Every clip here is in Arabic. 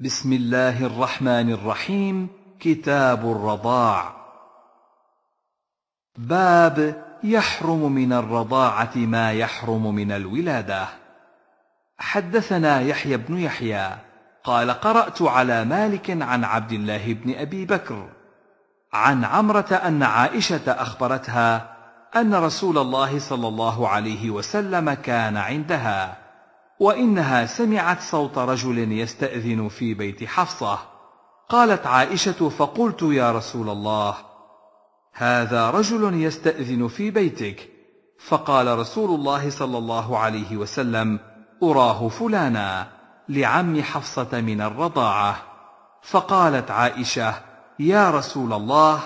بسم الله الرحمن الرحيم كتاب الرضاع باب يحرم من الرضاعة ما يحرم من الولادة حدثنا يحيى بن يحيى قال قرأت على مالك عن عبد الله بن أبي بكر عن عمرة أن عائشة أخبرتها أن رسول الله صلى الله عليه وسلم كان عندها وإنها سمعت صوت رجل يستأذن في بيت حفصة قالت عائشة فقلت يا رسول الله هذا رجل يستأذن في بيتك فقال رسول الله صلى الله عليه وسلم أراه فلانا لعم حفصة من الرضاعة فقالت عائشة يا رسول الله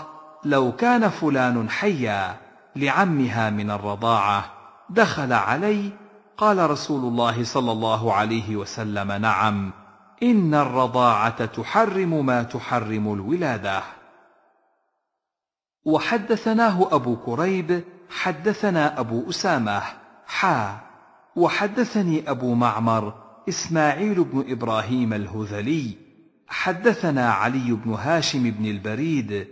لو كان فلان حيا لعمها من الرضاعة دخل علي قال رسول الله صلى الله عليه وسلم نعم ان الرضاعه تحرم ما تحرم الولاده وحدثناه ابو كريب حدثنا ابو اسامه حا وحدثني ابو معمر اسماعيل بن ابراهيم الهذلي حدثنا علي بن هاشم بن البريد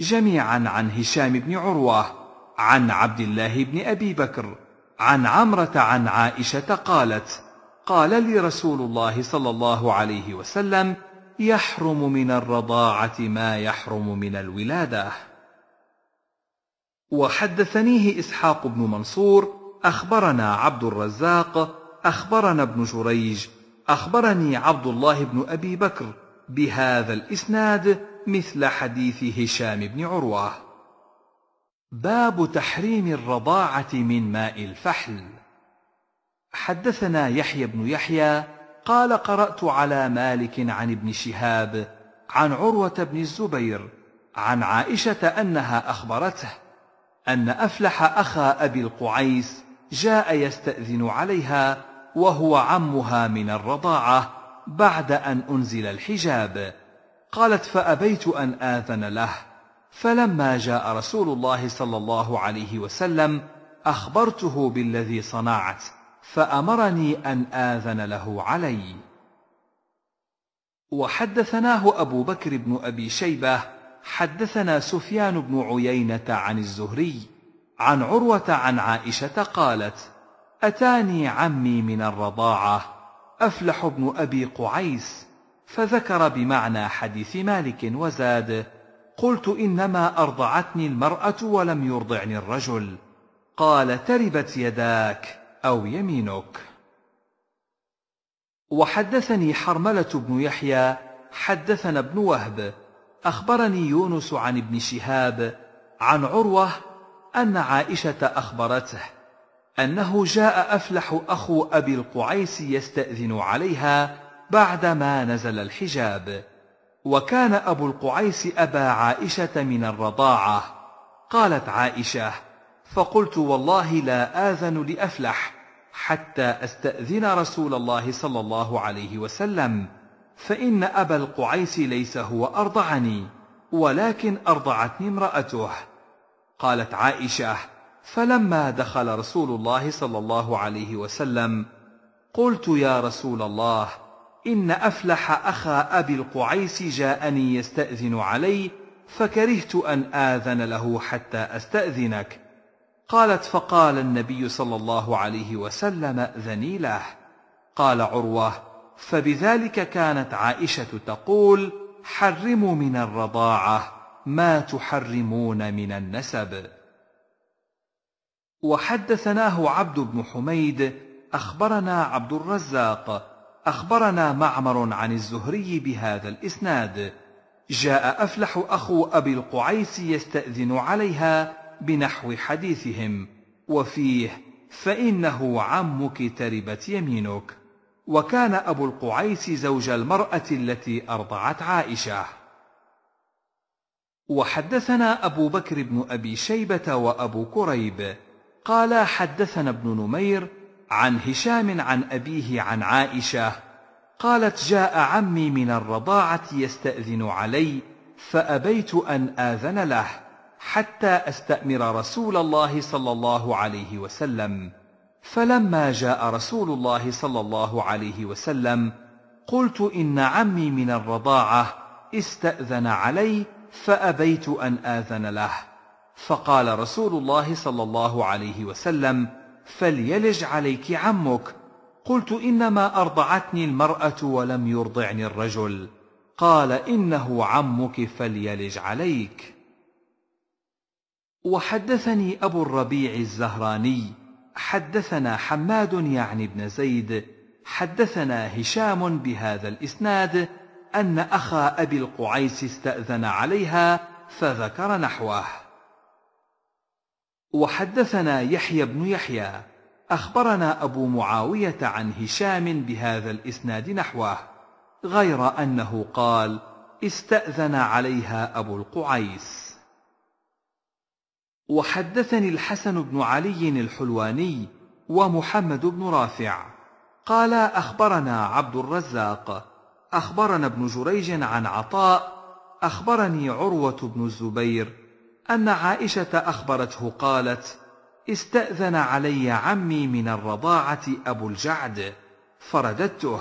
جميعا عن هشام بن عروه عن عبد الله بن ابي بكر عن عمرة عن عائشة قالت: قال لي رسول الله صلى الله عليه وسلم: يحرم من الرضاعة ما يحرم من الولادة. وحدثنيه إسحاق بن منصور أخبرنا عبد الرزاق أخبرنا ابن جريج أخبرني عبد الله بن أبي بكر بهذا الإسناد مثل حديث هشام بن عروة باب تحريم الرضاعة من ماء الفحل حدثنا يحيى بن يحيى قال قرأت على مالك عن ابن شهاب عن عروة بن الزبير عن عائشة أنها أخبرته أن أفلح أخا أبي القعيس جاء يستأذن عليها وهو عمها من الرضاعة بعد أن أنزل الحجاب قالت فأبيت أن آذن له فلما جاء رسول الله صلى الله عليه وسلم اخبرته بالذي صنعت فامرني ان اذن له علي وحدثناه ابو بكر بن ابي شيبه حدثنا سفيان بن عيينه عن الزهري عن عروه عن عائشه قالت اتاني عمي من الرضاعه افلح بن ابي قعيس فذكر بمعنى حديث مالك وزاد قلت إنما أرضعتني المرأة ولم يرضعني الرجل قال تربت يداك أو يمينك وحدثني حرملة بن يحيى حدثنا ابن وهب أخبرني يونس عن ابن شهاب عن عروة أن عائشة أخبرته أنه جاء أفلح أخو أبي القعيس يستأذن عليها بعدما نزل الحجاب وكان أبو القعيس أبا عائشة من الرضاعة قالت عائشة فقلت والله لا آذن لأفلح حتى أستأذن رسول الله صلى الله عليه وسلم فإن أبا القعيس ليس هو أرضعني ولكن أرضعتني امرأته قالت عائشة فلما دخل رسول الله صلى الله عليه وسلم قلت يا رسول الله إن أفلح أخا أبي القعيس جاءني يستأذن علي فكرهت أن آذن له حتى أستأذنك قالت فقال النبي صلى الله عليه وسلم أذني له قال عروة فبذلك كانت عائشة تقول حرموا من الرضاعة ما تحرمون من النسب وحدثناه عبد بن حميد أخبرنا عبد الرزاق أخبرنا معمر عن الزهري بهذا الإسناد جاء أفلح أخو أبي القعيس يستأذن عليها بنحو حديثهم وفيه فإنه عمك تربت يمينك وكان أبو القعيس زوج المرأة التي أرضعت عائشة وحدثنا أبو بكر بن أبي شيبة وأبو كريب قال حدثنا ابن نمير عن هشام عن أبيه عن عائشة قالت جاء عمي من الرضاعة يستأذن علي فأبيت أن آذن له حتى أستأمر رسول الله صلى الله عليه وسلم فلما جاء رسول الله صلى الله عليه وسلم قلت إن عمي من الرضاعة استأذن علي فأبيت أن آذن له فقال رسول الله صلى الله عليه وسلم فليلج عليك عمك قلت انما ارضعتني المراه ولم يرضعني الرجل قال انه عمك فليلج عليك وحدثني ابو الربيع الزهراني حدثنا حماد يعني بن زيد حدثنا هشام بهذا الاسناد ان اخا ابي القعيس استاذن عليها فذكر نحوه وحدثنا يحيى بن يحيى اخبرنا ابو معاويه عن هشام بهذا الاسناد نحوه غير انه قال استاذن عليها ابو القعيس وحدثني الحسن بن علي الحلواني ومحمد بن رافع قال اخبرنا عبد الرزاق اخبرنا ابن جريج عن عطاء اخبرني عروه بن الزبير أن عائشة أخبرته قالت: استأذن علي عمي من الرضاعة أبو الجعد فرددته،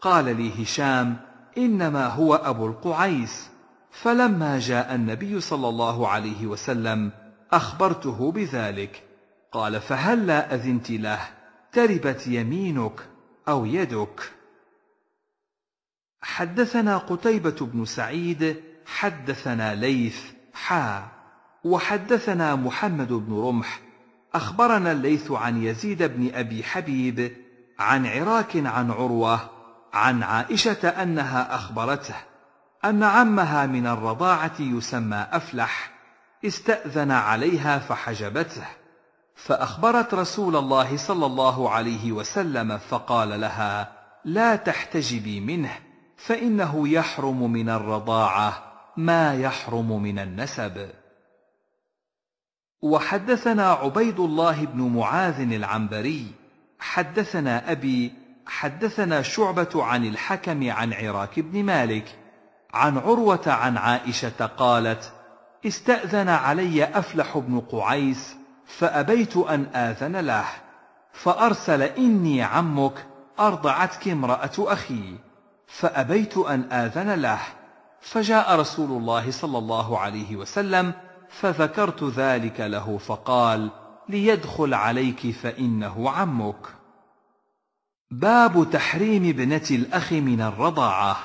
قال لي هشام: إنما هو أبو القعيس، فلما جاء النبي صلى الله عليه وسلم أخبرته بذلك، قال: فهلا أذنت له؟ تربت يمينك أو يدك. حدثنا قتيبة بن سعيد، حدثنا ليث، حا وحدثنا محمد بن رمح اخبرنا الليث عن يزيد بن ابي حبيب عن عراك عن عروه عن عائشه انها اخبرته ان عمها من الرضاعه يسمى افلح استاذن عليها فحجبته فاخبرت رسول الله صلى الله عليه وسلم فقال لها لا تحتجبي منه فانه يحرم من الرضاعه ما يحرم من النسب وحدثنا عبيد الله بن معاذ العنبري حدثنا ابي حدثنا شعبه عن الحكم عن عراك بن مالك عن عروه عن عائشه قالت استاذن علي افلح بن قعيس فابيت ان اذن له فارسل اني عمك ارضعتك امراه اخي فابيت ان اذن له فجاء رسول الله صلى الله عليه وسلم فذكرت ذلك له فقال ليدخل عليك فانه عمك باب تحريم ابنه الاخ من الرضاعه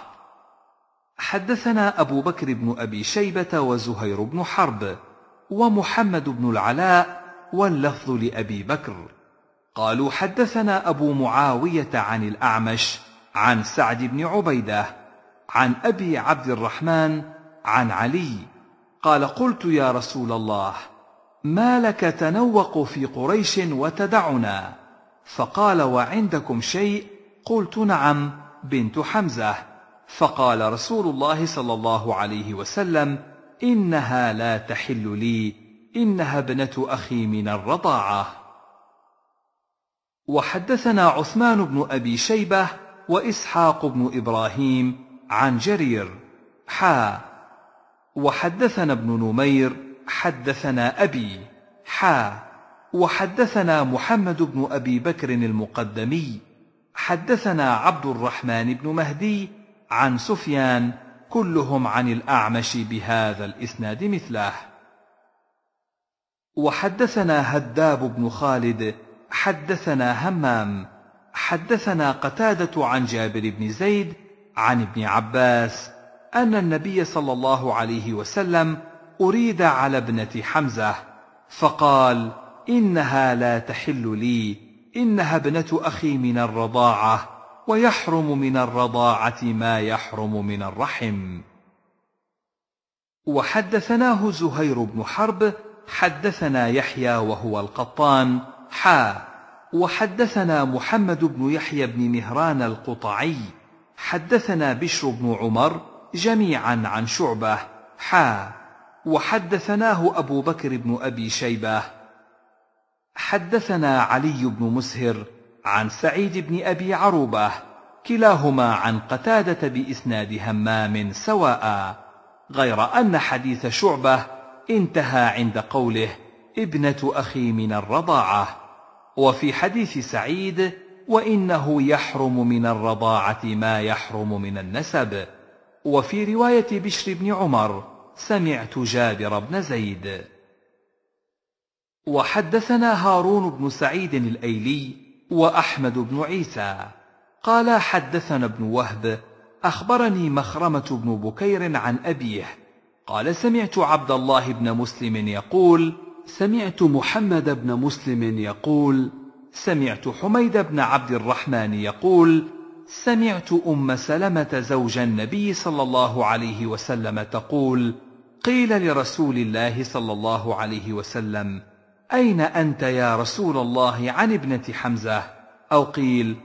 حدثنا ابو بكر بن ابي شيبه وزهير بن حرب ومحمد بن العلاء واللفظ لابي بكر قالوا حدثنا ابو معاويه عن الاعمش عن سعد بن عبيده عن ابي عبد الرحمن عن علي قال قلت يا رسول الله ما لك تنوق في قريش وتدعنا فقال وعندكم شيء قلت نعم بنت حمزه فقال رسول الله صلى الله عليه وسلم انها لا تحل لي انها ابنه اخي من الرضاعه وحدثنا عثمان بن ابي شيبه واسحاق بن ابراهيم عن جرير حا وحدثنا ابن نمير حدثنا أبي حا وحدثنا محمد بن أبي بكر المقدمي حدثنا عبد الرحمن بن مهدي عن سفيان كلهم عن الأعمش بهذا الإسناد مثله وحدثنا هداب بن خالد حدثنا همام حدثنا قتادة عن جابر بن زيد عن ابن عباس أن النبي صلى الله عليه وسلم أريد على ابنة حمزة فقال إنها لا تحل لي إنها ابنة أخي من الرضاعة ويحرم من الرضاعة ما يحرم من الرحم وحدثناه زهير بن حرب حدثنا يحيى وهو القطان حا وحدثنا محمد بن يحيى بن مهران القطعي حدثنا بشر بن عمر جميعا عن شعبة حا وحدثناه أبو بكر بن أبي شيبة حدثنا علي بن مسهر عن سعيد بن أبي عروبة كلاهما عن قتادة بإسناد همام سواء غير أن حديث شعبة انتهى عند قوله ابنة أخي من الرضاعة وفي حديث سعيد وإنه يحرم من الرضاعة ما يحرم من النسب وفي رواية بشر بن عمر سمعت جابر بن زيد وحدثنا هارون بن سعيد الأيلي وأحمد بن عيسى قال حدثنا ابن وهب أخبرني مخرمة بن بكير عن أبيه قال سمعت عبد الله بن مسلم يقول سمعت محمد بن مسلم يقول سمعت حميد بن عبد الرحمن يقول سمعت أم سلمة زوج النبي صلى الله عليه وسلم تقول قيل لرسول الله صلى الله عليه وسلم أين أنت يا رسول الله عن ابنة حمزة أو قيل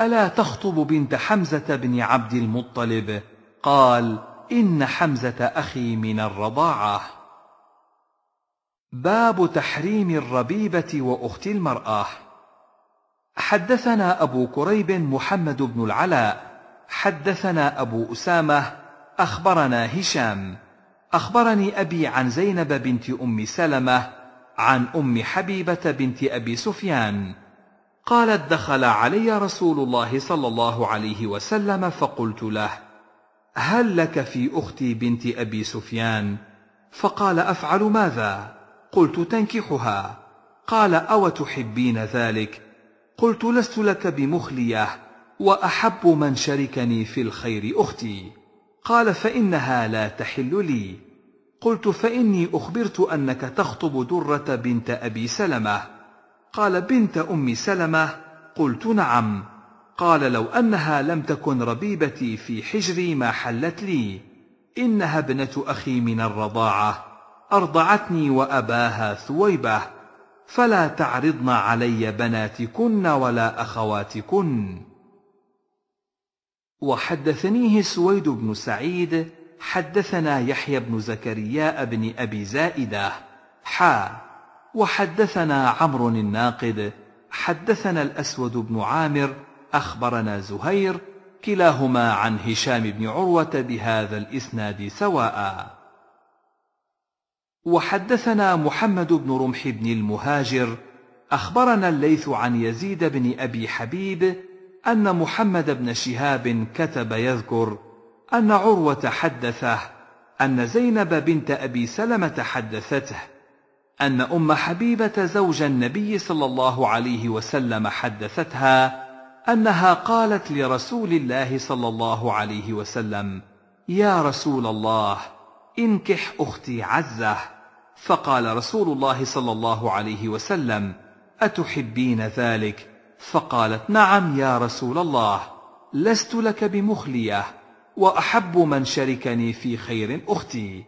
ألا تخطب بنت حمزة بن عبد المطلب قال إن حمزة أخي من الرضاعة باب تحريم الربيبة وأخت المرأة حدثنا أبو كريب محمد بن العلاء حدثنا أبو أسامة أخبرنا هشام أخبرني أبي عن زينب بنت أم سلمة عن أم حبيبة بنت أبي سفيان قالت دخل علي رسول الله صلى الله عليه وسلم فقلت له هل لك في أختي بنت أبي سفيان فقال أفعل ماذا قلت تنكحها قال أوتحبين ذلك قلت لست لك بمخليه واحب من شركني في الخير اختي قال فانها لا تحل لي قلت فاني اخبرت انك تخطب دره بنت ابي سلمه قال بنت ام سلمه قلت نعم قال لو انها لم تكن ربيبتي في حجري ما حلت لي انها ابنه اخي من الرضاعه ارضعتني واباها ثويبه فلا تعرضن علي بناتكن ولا اخواتكن وحدثنيه سويد بن سعيد حدثنا يحيى بن زكريا بن ابي زائده حا وحدثنا عمرو الناقد حدثنا الاسود بن عامر اخبرنا زهير كلاهما عن هشام بن عروه بهذا الاسناد سواء وحدثنا محمد بن رمح بن المهاجر اخبرنا الليث عن يزيد بن ابي حبيب ان محمد بن شهاب كتب يذكر ان عروه حدثه ان زينب بنت ابي سلمه حدثته ان ام حبيبه زوج النبي صلى الله عليه وسلم حدثتها انها قالت لرسول الله صلى الله عليه وسلم يا رسول الله انكح اختي عزه فقال رسول الله صلى الله عليه وسلم اتحبين ذلك فقالت نعم يا رسول الله لست لك بمخليه واحب من شركني في خير اختي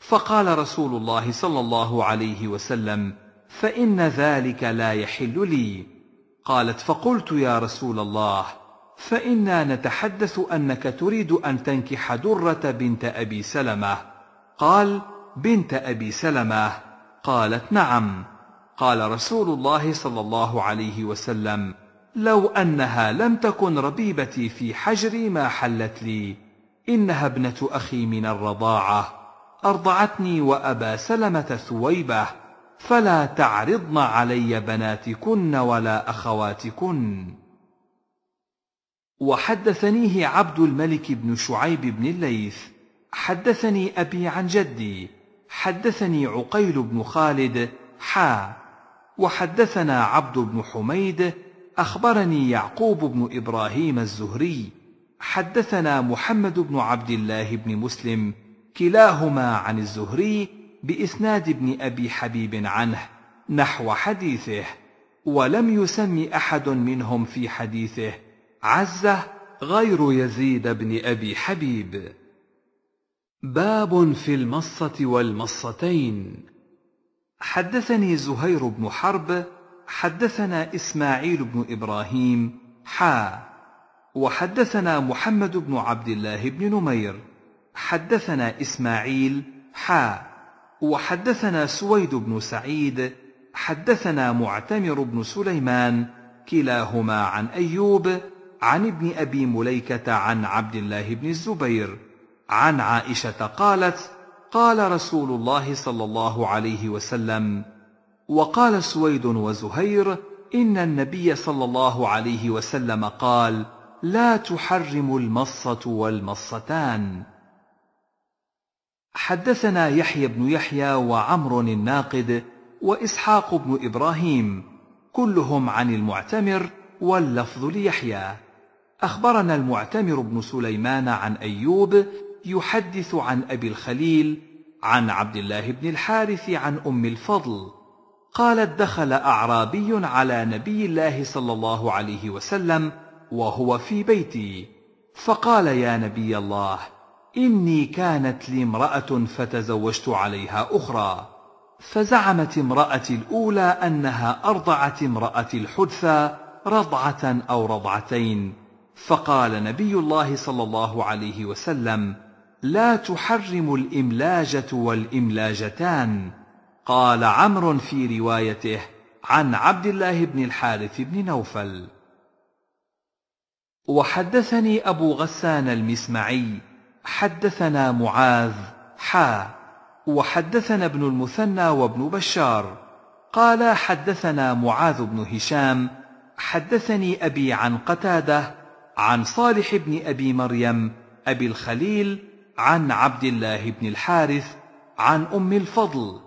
فقال رسول الله صلى الله عليه وسلم فان ذلك لا يحل لي قالت فقلت يا رسول الله فانا نتحدث انك تريد ان تنكح دره بنت ابي سلمه قال بنت أبي سلمة قالت نعم قال رسول الله صلى الله عليه وسلم لو أنها لم تكن ربيبتي في حجري ما حلت لي إنها ابنة أخي من الرضاعة أرضعتني وأبا سلمة ثويبة فلا تعرضن علي بناتكن ولا أخواتكن وحدثنيه عبد الملك بن شعيب بن الليث حدثني أبي عن جدي حدثني عقيل بن خالد حا وحدثنا عبد بن حميد اخبرني يعقوب بن ابراهيم الزهري حدثنا محمد بن عبد الله بن مسلم كلاهما عن الزهري باسناد ابن ابي حبيب عنه نحو حديثه ولم يسم احد منهم في حديثه عزه غير يزيد بن ابي حبيب باب في المصة والمصتين حدثني زهير بن حرب حدثنا إسماعيل بن إبراهيم حا وحدثنا محمد بن عبد الله بن نمير حدثنا إسماعيل حا وحدثنا سويد بن سعيد حدثنا معتمر بن سليمان كلاهما عن أيوب عن ابن أبي مليكة عن عبد الله بن الزبير عن عائشه قالت قال رسول الله صلى الله عليه وسلم وقال سويد وزهير ان النبي صلى الله عليه وسلم قال لا تحرم المصه والمصتان حدثنا يحيى بن يحيى وعمر الناقد واسحاق بن ابراهيم كلهم عن المعتمر واللفظ ليحيى اخبرنا المعتمر بن سليمان عن ايوب يحدث عن أبي الخليل عن عبد الله بن الحارث عن أم الفضل قالت دخل أعرابي على نبي الله صلى الله عليه وسلم وهو في بيتي فقال يا نبي الله إني كانت لي امرأة فتزوجت عليها أخرى فزعمت امرأتي الأولى أنها أرضعت امرأتي الحدثى رضعة أو رضعتين فقال نبي الله صلى الله عليه وسلم لا تحرم الإملاجة والإملاجتان قال عمرو في روايته عن عبد الله بن الحارث بن نوفل وحدثني أبو غسان المسمعي حدثنا معاذ حا وحدثنا ابن المثنى وابن بشار قال حدثنا معاذ بن هشام حدثني أبي عن قتاده عن صالح بن أبي مريم أبي الخليل عن عبد الله بن الحارث عن ام الفضل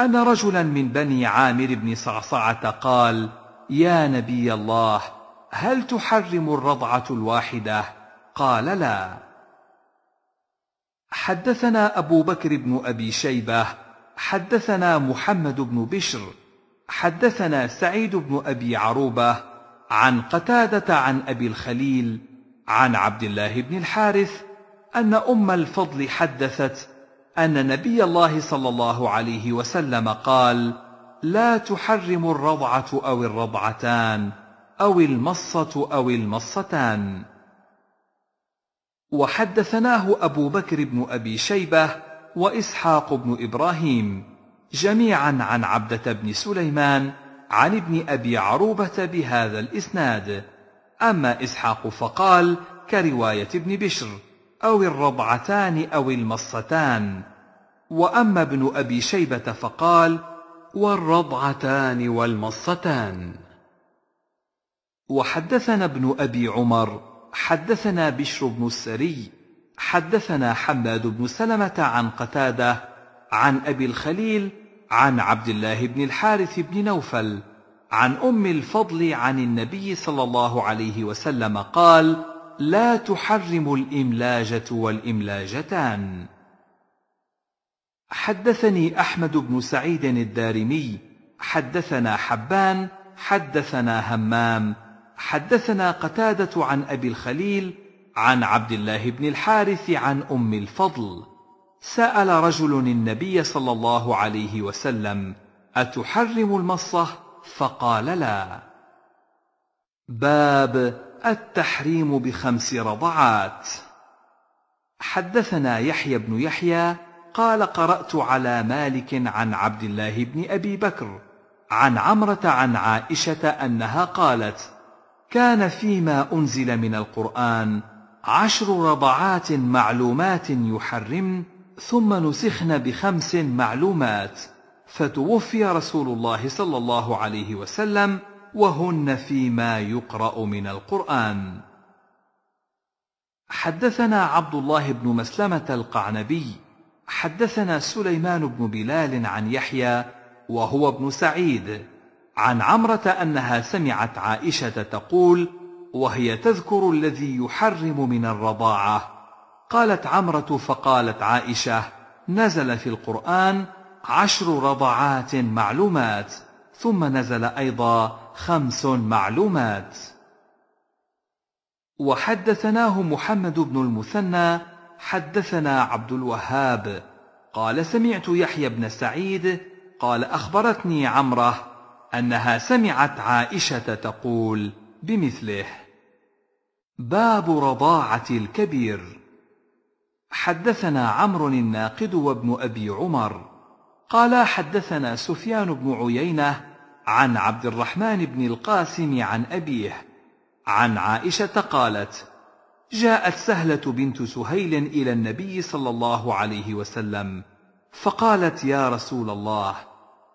ان رجلا من بني عامر بن صعصعه قال يا نبي الله هل تحرم الرضعه الواحده قال لا حدثنا ابو بكر بن ابي شيبه حدثنا محمد بن بشر حدثنا سعيد بن ابي عروبه عن قتاده عن ابي الخليل عن عبد الله بن الحارث أن أم الفضل حدثت أن نبي الله صلى الله عليه وسلم قال: لا تحرم الرضعة أو الرضعتان أو المصة أو المصتان. وحدثناه أبو بكر بن أبي شيبة وإسحاق بن إبراهيم جميعا عن عبدة بن سليمان عن ابن أبي عروبة بهذا الإسناد. أما إسحاق فقال كرواية ابن بشر أو الرضعتان أو المصتان وأما ابن أبي شيبة فقال والرضعتان والمصتان وحدثنا ابن أبي عمر حدثنا بشر بن السري حدثنا حماد بن سلمة عن قتادة عن أبي الخليل عن عبد الله بن الحارث بن نوفل عن أم الفضل عن النبي صلى الله عليه وسلم قال: لا تحرم الإملاجة والإملاجتان حدثني أحمد بن سعيد الدارمي حدثنا حبان حدثنا همام حدثنا قتادة عن أبي الخليل عن عبد الله بن الحارث عن أم الفضل سأل رجل النبي صلى الله عليه وسلم أتحرم المصة فقال لا باب التحريم بخمس رضعات حدثنا يحيى بن يحيى قال قرات على مالك عن عبد الله بن ابي بكر عن عمره عن عائشه انها قالت كان فيما انزل من القران عشر رضعات معلومات يحرم ثم نسخن بخمس معلومات فتوفي رسول الله صلى الله عليه وسلم وهن فيما يقرا من القران حدثنا عبد الله بن مسلمه القعنبي حدثنا سليمان بن بلال عن يحيى وهو ابن سعيد عن عمره انها سمعت عائشه تقول وهي تذكر الذي يحرم من الرضاعه قالت عمره فقالت عائشه نزل في القران عشر رضعات معلومات ثم نزل ايضا خمس معلومات وحدثناه محمد بن المثنى حدثنا عبد الوهاب قال سمعت يحيى بن سعيد قال اخبرتني عمره انها سمعت عائشه تقول بمثله باب رضاعه الكبير حدثنا عمرو الناقد وابن ابي عمر قال حدثنا سفيان بن عيينه عن عبد الرحمن بن القاسم عن أبيه عن عائشة قالت جاءت سهلة بنت سهيل إلى النبي صلى الله عليه وسلم فقالت يا رسول الله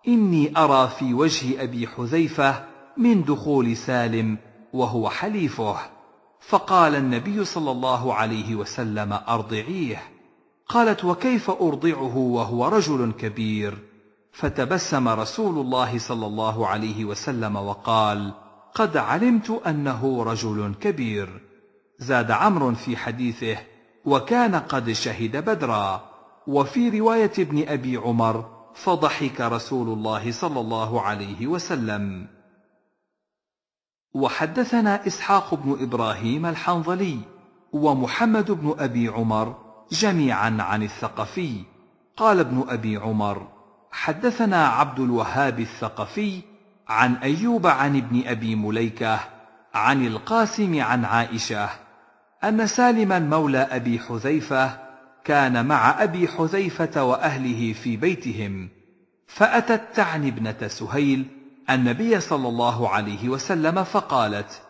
إني أرى في وجه أبي حذيفة من دخول سالم وهو حليفه فقال النبي صلى الله عليه وسلم أرضعيه قالت وكيف أرضعه وهو رجل كبير فتبسم رسول الله صلى الله عليه وسلم وقال قد علمت انه رجل كبير زاد عمرو في حديثه وكان قد شهد بدرا وفي روايه ابن ابي عمر فضحك رسول الله صلى الله عليه وسلم وحدثنا اسحاق بن ابراهيم الحنظلي ومحمد بن ابي عمر جميعا عن الثقفي قال ابن ابي عمر حدثنا عبد الوهاب الثقفي عن ايوب عن ابن ابي مليكه عن القاسم عن عائشه ان سالما مولى ابي حذيفه كان مع ابي حذيفه واهله في بيتهم فاتت تعني ابنه سهيل النبي صلى الله عليه وسلم فقالت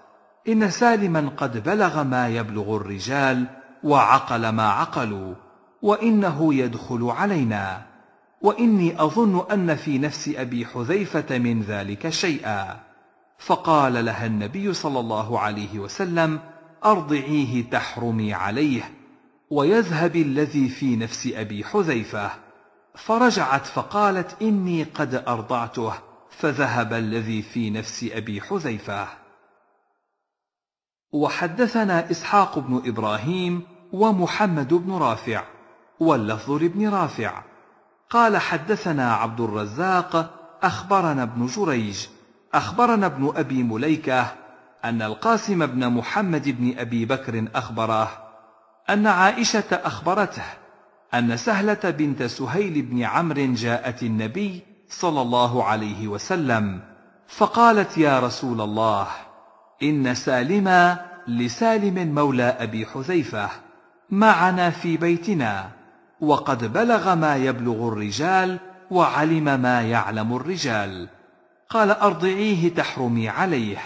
ان سالما قد بلغ ما يبلغ الرجال وعقل ما عقلوا وانه يدخل علينا واني اظن ان في نفس ابي حذيفه من ذلك شيئا فقال لها النبي صلى الله عليه وسلم ارضعيه تحرمي عليه ويذهب الذي في نفس ابي حذيفه فرجعت فقالت اني قد ارضعته فذهب الذي في نفس ابي حذيفه وحدثنا اسحاق بن ابراهيم ومحمد بن رافع واللفظ لابن رافع قال حدثنا عبد الرزاق اخبرنا ابن جريج اخبرنا ابن ابي مليكه ان القاسم بن محمد بن ابي بكر اخبره ان عائشه اخبرته ان سهله بنت سهيل بن عمرو جاءت النبي صلى الله عليه وسلم فقالت يا رسول الله ان سالما لسالم مولى ابي حذيفه معنا في بيتنا وقد بلغ ما يبلغ الرجال وعلم ما يعلم الرجال قال ارضعيه تحرمي عليه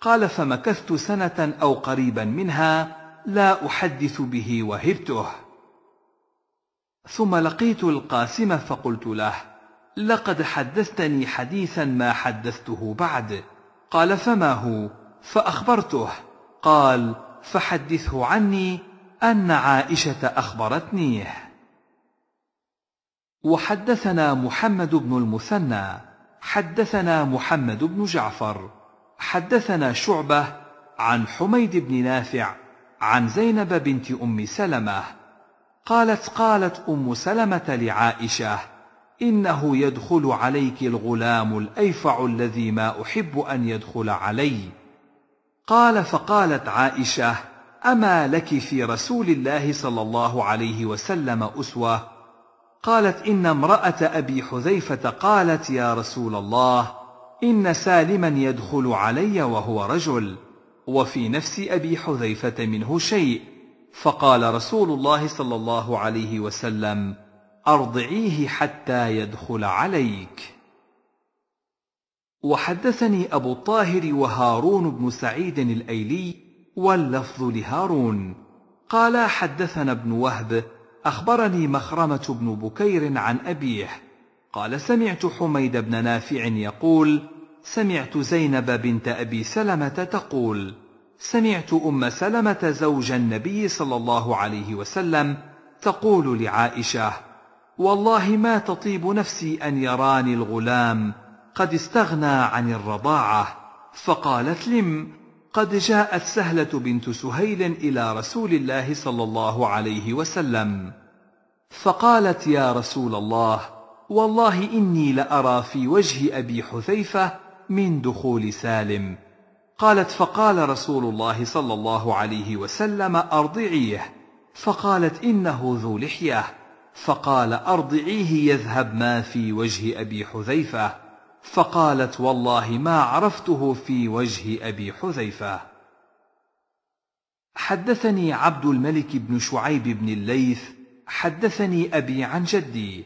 قال فمكثت سنه او قريبا منها لا احدث به وهبته ثم لقيت القاسم فقلت له لقد حدثتني حديثا ما حدثته بعد قال فما هو فاخبرته قال فحدثه عني ان عائشه اخبرتنيه وحدثنا محمد بن المثنى حدثنا محمد بن جعفر حدثنا شعبه عن حميد بن نافع عن زينب بنت ام سلمه قالت قالت ام سلمه لعائشه انه يدخل عليك الغلام الايفع الذي ما احب ان يدخل علي قال فقالت عائشه اما لك في رسول الله صلى الله عليه وسلم اسوه قالت إن امرأة أبي حذيفة قالت يا رسول الله إن سالما يدخل علي وهو رجل وفي نفس أبي حذيفة منه شيء فقال رسول الله صلى الله عليه وسلم أرضعيه حتى يدخل عليك وحدثني أبو الطاهر وهارون بن سعيد الأيلي واللفظ لهارون قالا حدثنا ابن وهب أخبرني مخرمة بن بكير عن أبيه قال سمعت حميد بن نافع يقول سمعت زينب بنت أبي سلمة تقول سمعت أم سلمة زوج النبي صلى الله عليه وسلم تقول لعائشة والله ما تطيب نفسي أن يراني الغلام قد استغنى عن الرضاعة فقالت لم قد جاءت سهلة بنت سهيل إلى رسول الله صلى الله عليه وسلم فقالت يا رسول الله والله إني لأرى في وجه أبي حذيفة من دخول سالم قالت فقال رسول الله صلى الله عليه وسلم أرضعيه فقالت إنه ذو لحية فقال أرضعيه يذهب ما في وجه أبي حذيفة فقالت والله ما عرفته في وجه ابي حذيفه حدثني عبد الملك بن شعيب بن الليث حدثني ابي عن جدي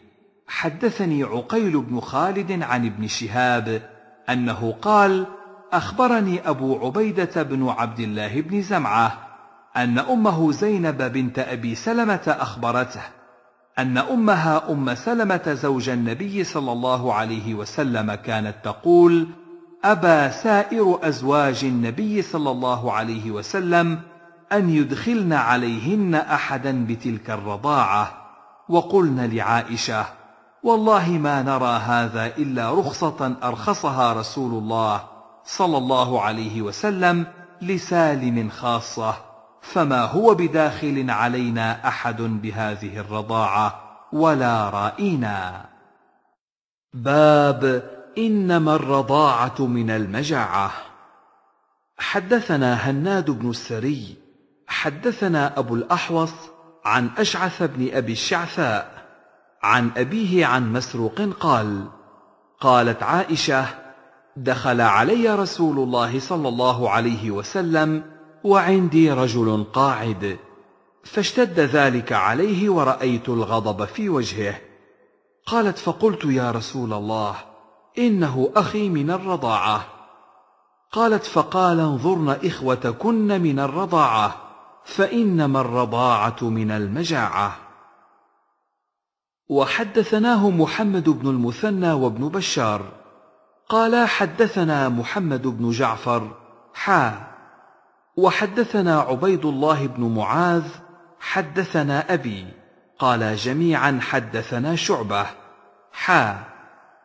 حدثني عقيل بن خالد عن ابن شهاب انه قال اخبرني ابو عبيده بن عبد الله بن زمعه ان امه زينب بنت ابي سلمه اخبرته أن أمها أم سلمة زوج النبي صلى الله عليه وسلم كانت تقول: أبى سائر أزواج النبي صلى الله عليه وسلم أن يدخلن عليهن أحدا بتلك الرضاعة، وقلن لعائشة: والله ما نرى هذا إلا رخصة أرخصها رسول الله صلى الله عليه وسلم لسالم خاصة، فما هو بداخل علينا احد بهذه الرضاعه ولا رائنا باب انما الرضاعه من المجاعه حدثنا هناد بن السري حدثنا ابو الاحوص عن اشعث بن ابي الشعثاء عن ابيه عن مسروق قال قالت عائشه دخل علي رسول الله صلى الله عليه وسلم وعندي رجل قاعد فاشتد ذلك عليه ورأيت الغضب في وجهه قالت فقلت يا رسول الله إنه أخي من الرضاعة قالت فقال انظرن إخوتكن من الرضاعة فإنما الرضاعة من المجاعة وحدثناه محمد بن المثنى وابن بشار قالا حدثنا محمد بن جعفر حا وحدثنا عبيد الله بن معاذ حدثنا أبي قال جميعا حدثنا شعبة حا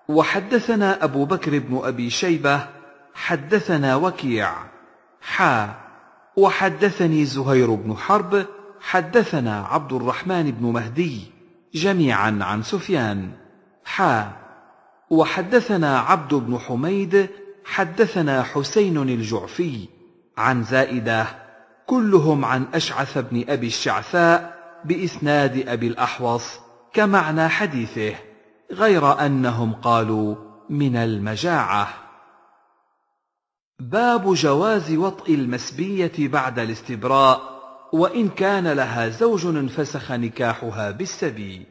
وحدثنا أبو بكر بن أبي شيبة حدثنا وكيع حا وحدثني زهير بن حرب حدثنا عبد الرحمن بن مهدي جميعا عن سفيان حا وحدثنا عبد بن حميد حدثنا حسين الجعفي عن زائده كلهم عن اشعث بن ابي الشعثاء باسناد ابي الاحوص كمعنى حديثه غير انهم قالوا من المجاعه باب جواز وطء المسبيه بعد الاستبراء وان كان لها زوج انفسخ نكاحها بالسبي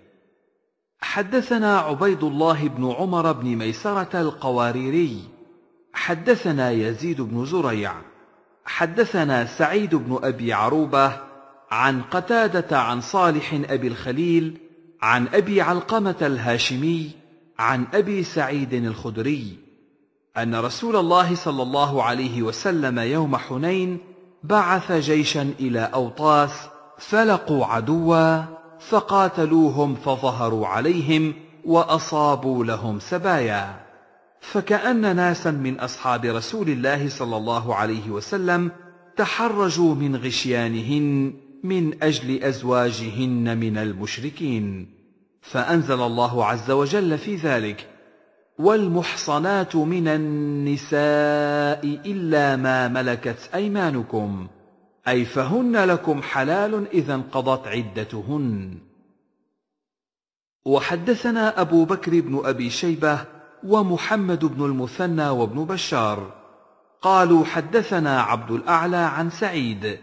حدثنا عبيد الله بن عمر بن ميسره القواريري حدثنا يزيد بن زريع حدثنا سعيد بن ابي عروبه عن قتاده عن صالح ابي الخليل عن ابي علقمه الهاشمي عن ابي سعيد الخدري ان رسول الله صلى الله عليه وسلم يوم حنين بعث جيشا الى اوطاس فلقوا عدوا فقاتلوهم فظهروا عليهم واصابوا لهم سبايا فكأن ناسا من أصحاب رسول الله صلى الله عليه وسلم تحرجوا من غشيانهن من أجل أزواجهن من المشركين فأنزل الله عز وجل في ذلك والمحصنات من النساء إلا ما ملكت أيمانكم أي فهن لكم حلال إذا انقضت عدتهن وحدثنا أبو بكر بن أبي شيبة ومحمد بن المثنى وابن بشار قالوا حدثنا عبد الاعلى عن سعيد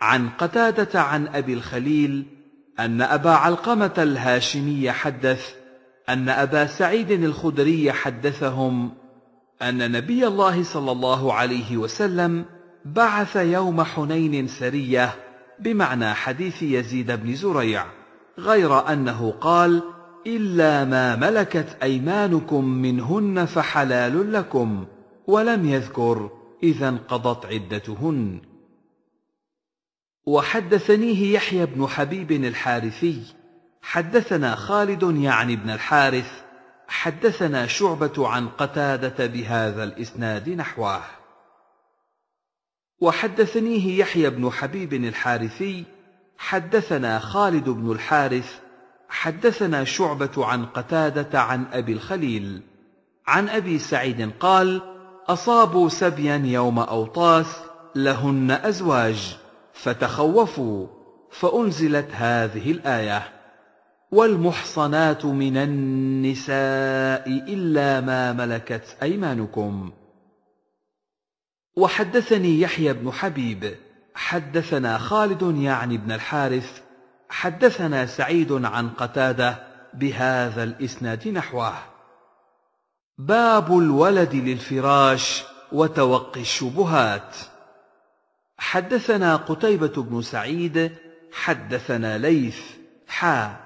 عن قتاده عن ابي الخليل ان ابا علقمه الهاشمي حدث ان ابا سعيد الخدري حدثهم ان نبي الله صلى الله عليه وسلم بعث يوم حنين سريه بمعنى حديث يزيد بن زريع غير انه قال إلا ما ملكت أيمانكم منهن فحلال لكم ولم يذكر إذا انقضت عدتهن وحدثنيه يحيى بن حبيب الحارثي حدثنا خالد يعني بن الحارث حدثنا شعبة عن قتادة بهذا الإسناد نحوه وحدثنيه يحيى بن حبيب الحارثي حدثنا خالد بن الحارث حدثنا شعبة عن قتادة عن أبي الخليل عن أبي سعيد قال أصابوا سبيا يوم أوطاس لهن أزواج فتخوفوا فأنزلت هذه الآية والمحصنات من النساء إلا ما ملكت أيمانكم وحدثني يحيى بن حبيب حدثنا خالد يعني بن الحارث حدثنا سعيد عن قتاده بهذا الاسناد نحوه باب الولد للفراش وتوقي الشبهات حدثنا قتيبه بن سعيد حدثنا ليث حا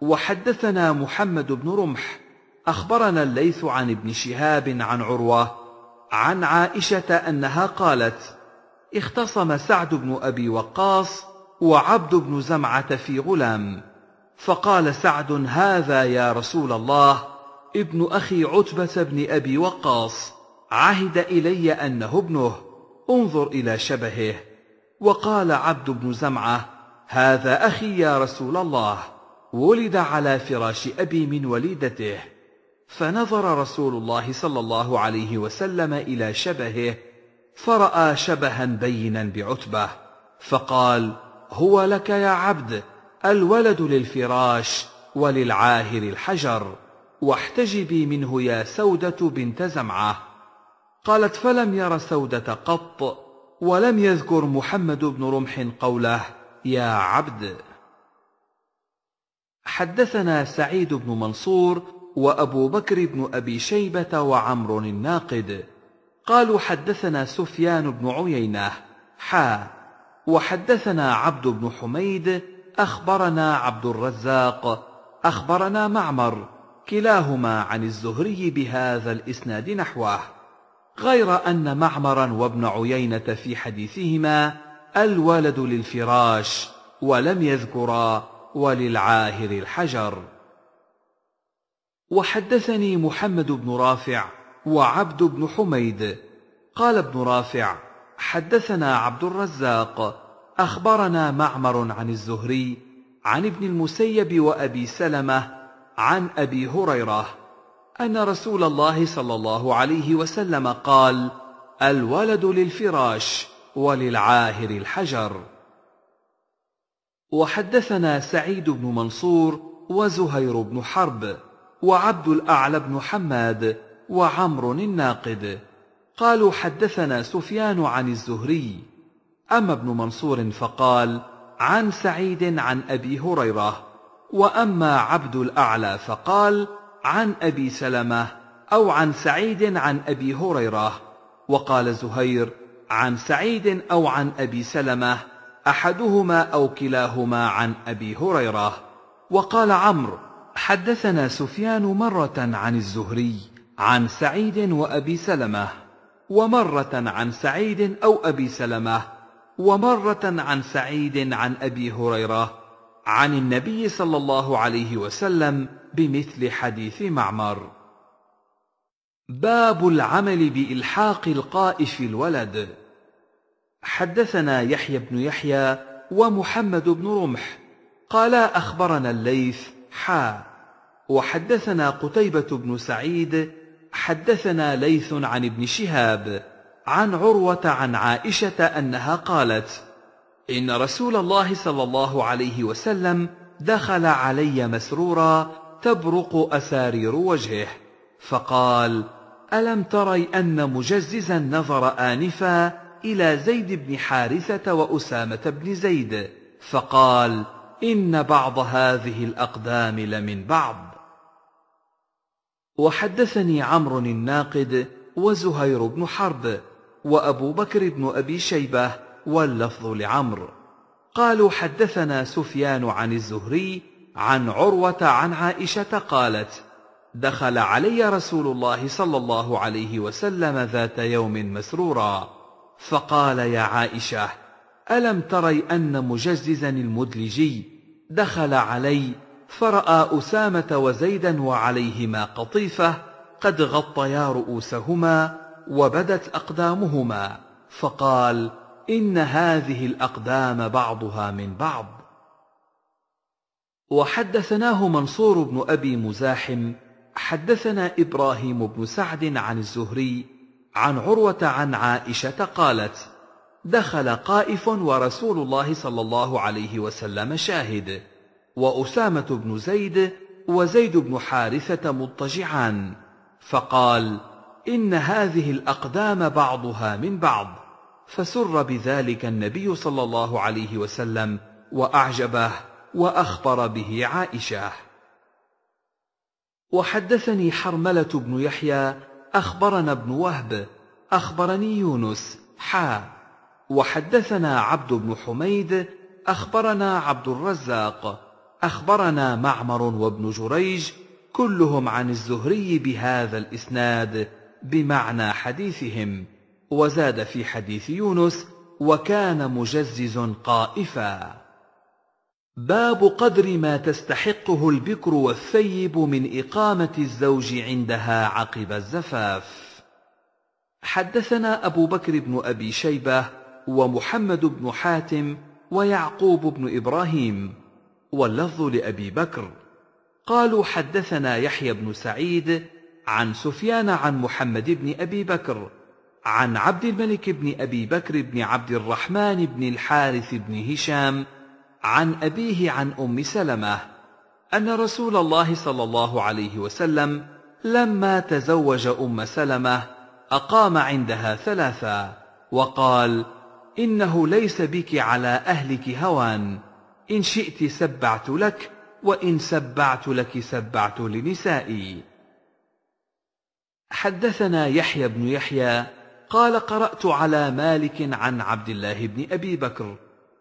وحدثنا محمد بن رمح اخبرنا الليث عن ابن شهاب عن عروه عن عائشه انها قالت اختصم سعد بن ابي وقاص وعبد بن زمعة في غلام فقال سعد هذا يا رسول الله ابن أخي عتبة بن أبي وقاص عهد إلي أنه ابنه انظر إلى شبهه وقال عبد بن زمعة هذا أخي يا رسول الله ولد على فراش أبي من وليدته فنظر رسول الله صلى الله عليه وسلم إلى شبهه فرأى شبها بينا بعتبة فقال هو لك يا عبد الولد للفراش وللعاهر الحجر واحتجبي منه يا سودة بنت زمعة قالت فلم ير سودة قط ولم يذكر محمد بن رمح قوله يا عبد حدثنا سعيد بن منصور وأبو بكر بن أبي شيبة وعمر الناقد قالوا حدثنا سفيان بن عيينة حا وحدثنا عبد بن حميد اخبرنا عبد الرزاق اخبرنا معمر كلاهما عن الزهري بهذا الاسناد نحوه غير ان معمرا وابن عيينه في حديثهما الولد للفراش ولم يذكرا وللعاهر الحجر وحدثني محمد بن رافع وعبد بن حميد قال ابن رافع حدثنا عبد الرزاق اخبرنا معمر عن الزهري عن ابن المسيب وابي سلمه عن ابي هريره ان رسول الله صلى الله عليه وسلم قال الولد للفراش وللعاهر الحجر وحدثنا سعيد بن منصور وزهير بن حرب وعبد الاعلى بن حماد وعمر الناقد قالوا حدثنا سفيان عن الزهري أما ابن منصور فقال عن سعيد عن أبي هريرة وأما عبد الأعلى فقال عن أبي سلمة أو عن سعيد عن أبي هريرة وقال زهير عن سعيد أو عن أبي سلمة أحدهما أو كلاهما عن أبي هريرة وقال عمرو حدثنا سفيان مرة عن الزهري عن سعيد وأبي سلمه ومرة عن سعيد أو أبي سلمة ومرة عن سعيد عن أبي هريرة عن النبي صلى الله عليه وسلم بمثل حديث معمر باب العمل بإلحاق القائف الولد حدثنا يحيى بن يحيى ومحمد بن رمح قالا أخبرنا الليث حا وحدثنا قتيبة بن سعيد حدثنا ليث عن ابن شهاب عن عروه عن عائشه انها قالت ان رسول الله صلى الله عليه وسلم دخل علي مسرورا تبرق اسارير وجهه فقال الم تري ان مجززا نظر انفا الى زيد بن حارثه واسامه بن زيد فقال ان بعض هذه الاقدام لمن بعض وحدثني عمرو الناقد وزهير بن حرب وأبو بكر بن أبي شيبة واللفظ لعمرو قالوا حدثنا سفيان عن الزهري عن عروة عن عائشة قالت دخل علي رسول الله صلى الله عليه وسلم ذات يوم مسرورا فقال يا عائشة ألم تري أن مجززا المدلجي دخل علي فراى اسامه وزيدا وعليهما قطيفه قد غطيا رؤوسهما وبدت اقدامهما فقال ان هذه الاقدام بعضها من بعض وحدثناه منصور بن ابي مزاحم حدثنا ابراهيم بن سعد عن الزهري عن عروه عن عائشه قالت دخل قائف ورسول الله صلى الله عليه وسلم شاهد وأسامة بن زيد وزيد بن حارثة مضطجعان فقال إن هذه الأقدام بعضها من بعض فسر بذلك النبي صلى الله عليه وسلم وأعجبه وأخبر به عائشة وحدثني حرملة بن يحيى أخبرنا ابن وهب أخبرني يونس حا وحدثنا عبد بن حميد أخبرنا عبد الرزاق أخبرنا معمر وابن جريج كلهم عن الزهري بهذا الإسناد بمعنى حديثهم وزاد في حديث يونس وكان مجزز قائفا باب قدر ما تستحقه البكر والثيب من إقامة الزوج عندها عقب الزفاف حدثنا أبو بكر بن أبي شيبة ومحمد بن حاتم ويعقوب بن إبراهيم واللفظ لأبي بكر قالوا حدثنا يحيى بن سعيد عن سفيان عن محمد بن أبي بكر عن عبد الملك بن أبي بكر بن عبد الرحمن بن الحارث بن هشام عن أبيه عن أم سلمة أن رسول الله صلى الله عليه وسلم لما تزوج أم سلمة أقام عندها ثلاثة وقال إنه ليس بك على أهلك هوان إن شئت سبعت لك وإن سبعت لك سبعت لنسائي حدثنا يحيى بن يحيى قال قرأت على مالك عن عبد الله بن أبي بكر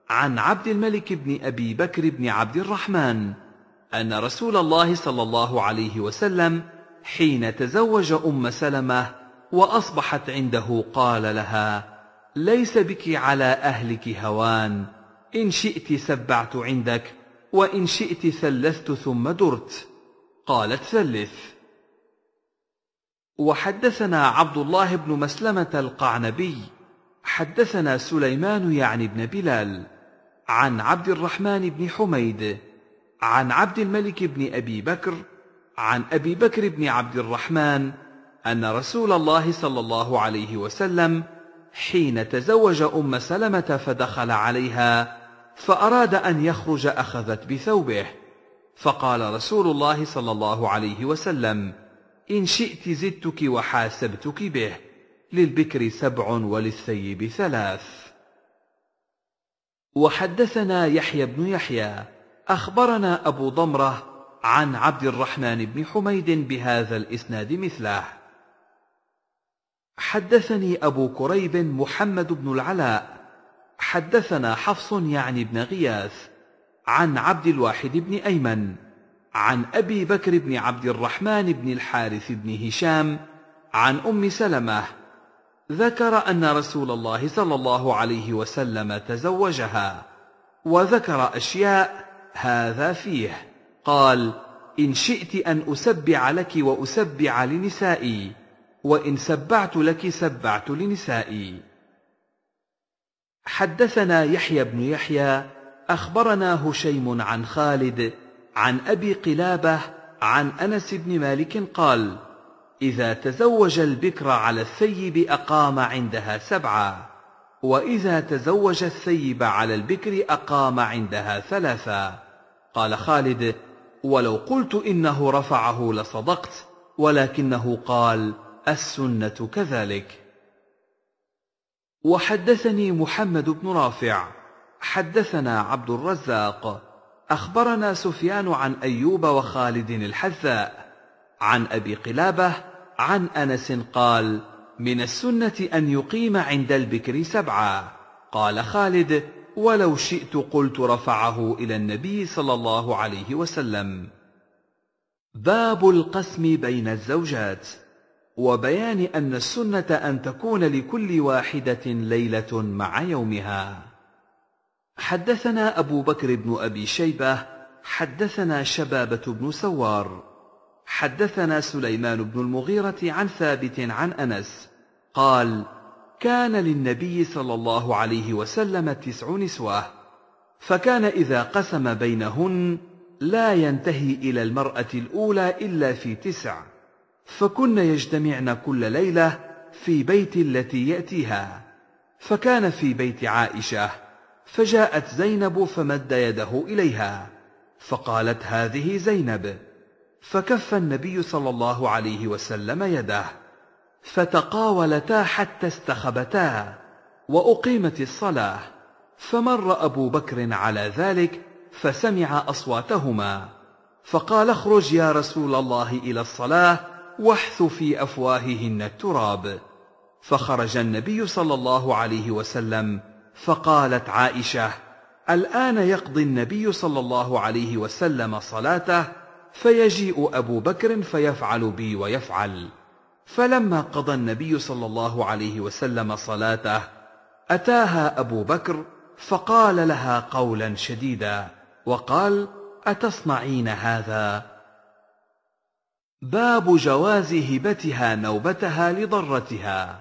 عن عبد الملك بن أبي بكر بن عبد الرحمن أن رسول الله صلى الله عليه وسلم حين تزوج أم سلمة وأصبحت عنده قال لها ليس بك على أهلك هوان إن شئت سبعت عندك وإن شئت ثلثت ثم درت قالت ثلث وحدثنا عبد الله بن مسلمة القعنبي حدثنا سليمان يعني بن بلال عن عبد الرحمن بن حميد عن عبد الملك بن أبي بكر عن أبي بكر بن عبد الرحمن أن رسول الله صلى الله عليه وسلم حين تزوج أم سلمة فدخل عليها فأراد أن يخرج أخذت بثوبه فقال رسول الله صلى الله عليه وسلم إن شئت زدتك وحاسبتك به للبكر سبع وللثيب ثلاث وحدثنا يحيى بن يحيى أخبرنا أبو ضمرة عن عبد الرحمن بن حميد بهذا الإسناد مثله حدثني أبو كريب محمد بن العلاء حدثنا حفص يعني بن غياث عن عبد الواحد بن ايمن عن ابي بكر بن عبد الرحمن بن الحارث بن هشام عن ام سلمه ذكر ان رسول الله صلى الله عليه وسلم تزوجها وذكر اشياء هذا فيه قال ان شئت ان اسبع لك واسبع لنسائي وان سبعت لك سبعت لنسائي حدثنا يحيى بن يحيى اخبرنا هشيم عن خالد عن ابي قلابه عن انس بن مالك قال اذا تزوج البكر على الثيب اقام عندها سبعه واذا تزوج الثيب على البكر اقام عندها ثلاثه قال خالد ولو قلت انه رفعه لصدقت ولكنه قال السنه كذلك وحدثني محمد بن رافع حدثنا عبد الرزاق اخبرنا سفيان عن ايوب وخالد الحذاء عن ابي قلابه عن انس قال من السنه ان يقيم عند البكر سبعه قال خالد ولو شئت قلت رفعه الى النبي صلى الله عليه وسلم باب القسم بين الزوجات وبيان أن السنة أن تكون لكل واحدة ليلة مع يومها حدثنا أبو بكر بن أبي شيبة حدثنا شبابة بن سوار حدثنا سليمان بن المغيرة عن ثابت عن أنس قال كان للنبي صلى الله عليه وسلم تسع نسوة فكان إذا قسم بينهن لا ينتهي إلى المرأة الأولى إلا في تسع فكن يجتمعن كل ليلة في بيت التي يأتيها فكان في بيت عائشة فجاءت زينب فمد يده إليها فقالت هذه زينب فكف النبي صلى الله عليه وسلم يده فتقاولتا حتى استخبتا وأقيمت الصلاة فمر أبو بكر على ذلك فسمع أصواتهما فقال اخرج يا رسول الله إلى الصلاة واحث في افواههن التراب فخرج النبي صلى الله عليه وسلم فقالت عائشه الان يقضي النبي صلى الله عليه وسلم صلاته فيجيء ابو بكر فيفعل بي ويفعل فلما قضى النبي صلى الله عليه وسلم صلاته اتاها ابو بكر فقال لها قولا شديدا وقال اتصنعين هذا باب جواز هبتها نوبتها لضرتها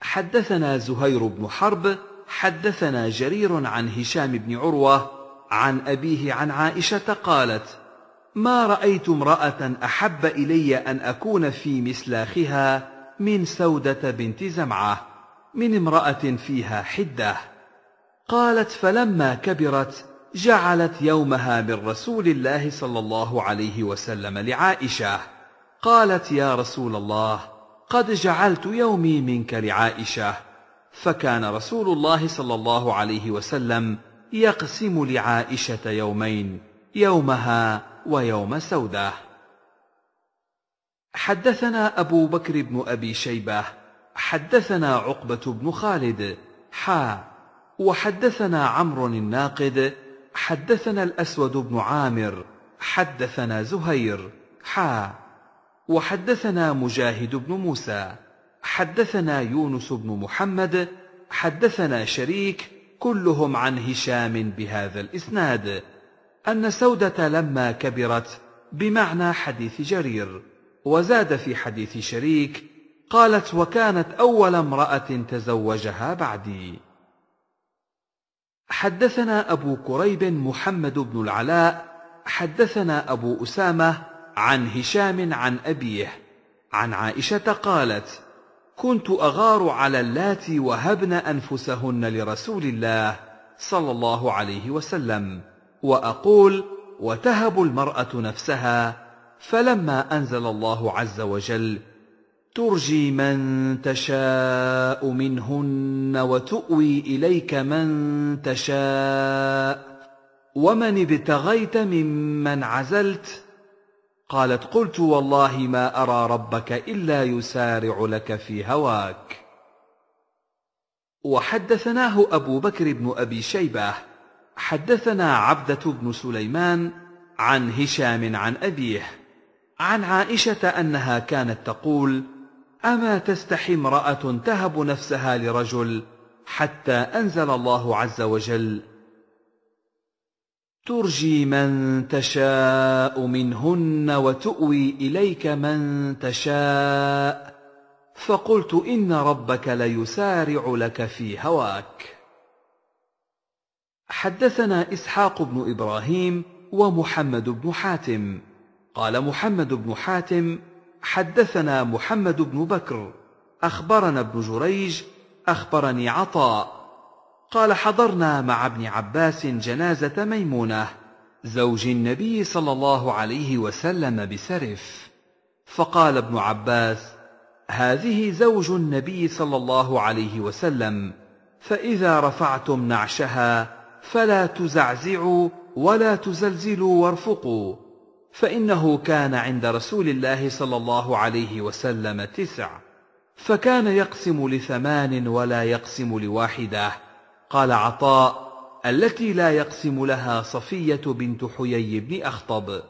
حدثنا زهير بن حرب حدثنا جرير عن هشام بن عروه عن ابيه عن عائشه قالت ما رايت امراه احب الي ان اكون في مسلاخها من سوده بنت زمعه من امراه فيها حده قالت فلما كبرت جعلت يومها من رسول الله صلى الله عليه وسلم لعائشه قالت يا رسول الله قد جعلت يومي منك لعائشه فكان رسول الله صلى الله عليه وسلم يقسم لعائشه يومين يومها ويوم سوده حدثنا ابو بكر بن ابي شيبه حدثنا عقبه بن خالد حا وحدثنا عمرو الناقد حدثنا الأسود بن عامر حدثنا زهير حا وحدثنا مجاهد بن موسى حدثنا يونس بن محمد حدثنا شريك كلهم عن هشام بهذا الإسناد أن سودة لما كبرت بمعنى حديث جرير وزاد في حديث شريك قالت وكانت أول امرأة تزوجها بعدي حدثنا أبو كريب محمد بن العلاء حدثنا أبو أسامة عن هشام عن أبيه عن عائشة قالت كنت أغار على اللاتي وهبن أنفسهن لرسول الله صلى الله عليه وسلم وأقول وتهب المرأة نفسها فلما أنزل الله عز وجل ترجي من تشاء منهن وتؤوي اليك من تشاء ومن ابتغيت ممن عزلت قالت قلت والله ما ارى ربك الا يسارع لك في هواك وحدثناه ابو بكر بن ابي شيبه حدثنا عبده بن سليمان عن هشام عن ابيه عن عائشه انها كانت تقول اما تستحي امراه تهب نفسها لرجل حتى انزل الله عز وجل ترجي من تشاء منهن وتؤوي اليك من تشاء فقلت ان ربك ليسارع لك في هواك حدثنا اسحاق بن ابراهيم ومحمد بن حاتم قال محمد بن حاتم حدثنا محمد بن بكر اخبرنا ابن جريج اخبرني عطاء قال حضرنا مع ابن عباس جنازه ميمونه زوج النبي صلى الله عليه وسلم بسرف فقال ابن عباس هذه زوج النبي صلى الله عليه وسلم فاذا رفعتم نعشها فلا تزعزعوا ولا تزلزلوا وارفقوا فإنه كان عند رسول الله صلى الله عليه وسلم تسع فكان يقسم لثمان ولا يقسم لواحدة قال عطاء التي لا يقسم لها صفية بنت حيي بن أخطب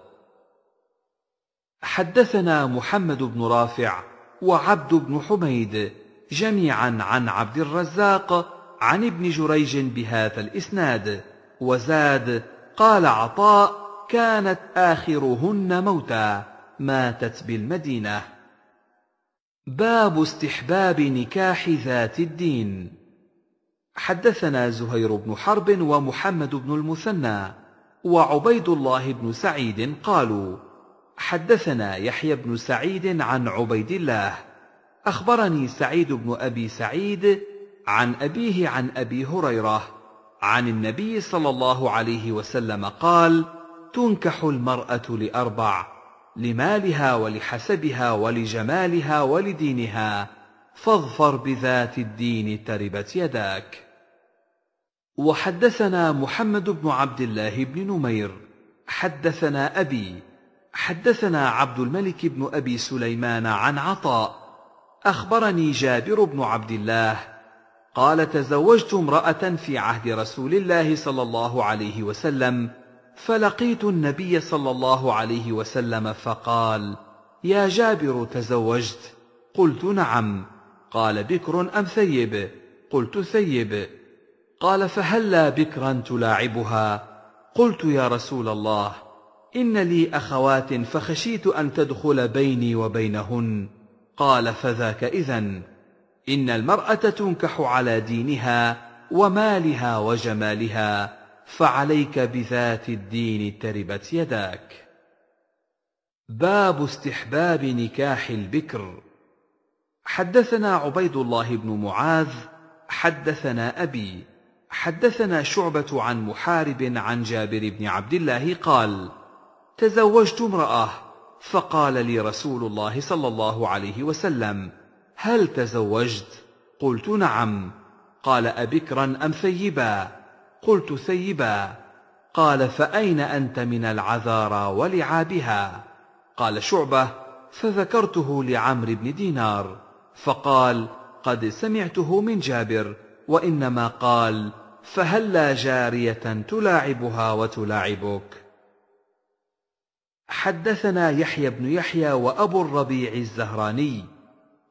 حدثنا محمد بن رافع وعبد بن حميد جميعا عن عبد الرزاق عن ابن جريج بهذا الإسناد وزاد قال عطاء كانت آخرهن موتا ماتت بالمدينة باب استحباب نكاح ذات الدين حدثنا زهير بن حرب ومحمد بن المثنى وعبيد الله بن سعيد قالوا حدثنا يحيى بن سعيد عن عبيد الله اخبرني سعيد بن ابي سعيد عن ابيه عن ابي هريره عن النبي صلى الله عليه وسلم قال تنكح المرأة لأربع لمالها ولحسبها ولجمالها ولدينها فاظفر بذات الدين تربت يداك وحدثنا محمد بن عبد الله بن نمير حدثنا أبي حدثنا عبد الملك بن أبي سليمان عن عطاء أخبرني جابر بن عبد الله قال تزوجت امرأة في عهد رسول الله صلى الله عليه وسلم فلقيت النبي صلى الله عليه وسلم فقال يا جابر تزوجت قلت نعم قال بكر ام ثيب قلت ثيب قال فهلا بكرا تلاعبها قلت يا رسول الله ان لي اخوات فخشيت ان تدخل بيني وبينهن قال فذاك اذا ان المراه تنكح على دينها ومالها وجمالها فعليك بذات الدين تربت يداك باب استحباب نكاح البكر حدثنا عبيد الله بن معاذ حدثنا ابي حدثنا شعبه عن محارب عن جابر بن عبد الله قال تزوجت امراه فقال لي رسول الله صلى الله عليه وسلم هل تزوجت قلت نعم قال ابكرا ام ثيبا قلت ثيبا قال فأين أنت من العذارى ولعابها قال شعبة فذكرته لعمرو بن دينار فقال قد سمعته من جابر وإنما قال فهل لا جارية تلاعبها وتلاعبك حدثنا يحيى بن يحيى وأبو الربيع الزهراني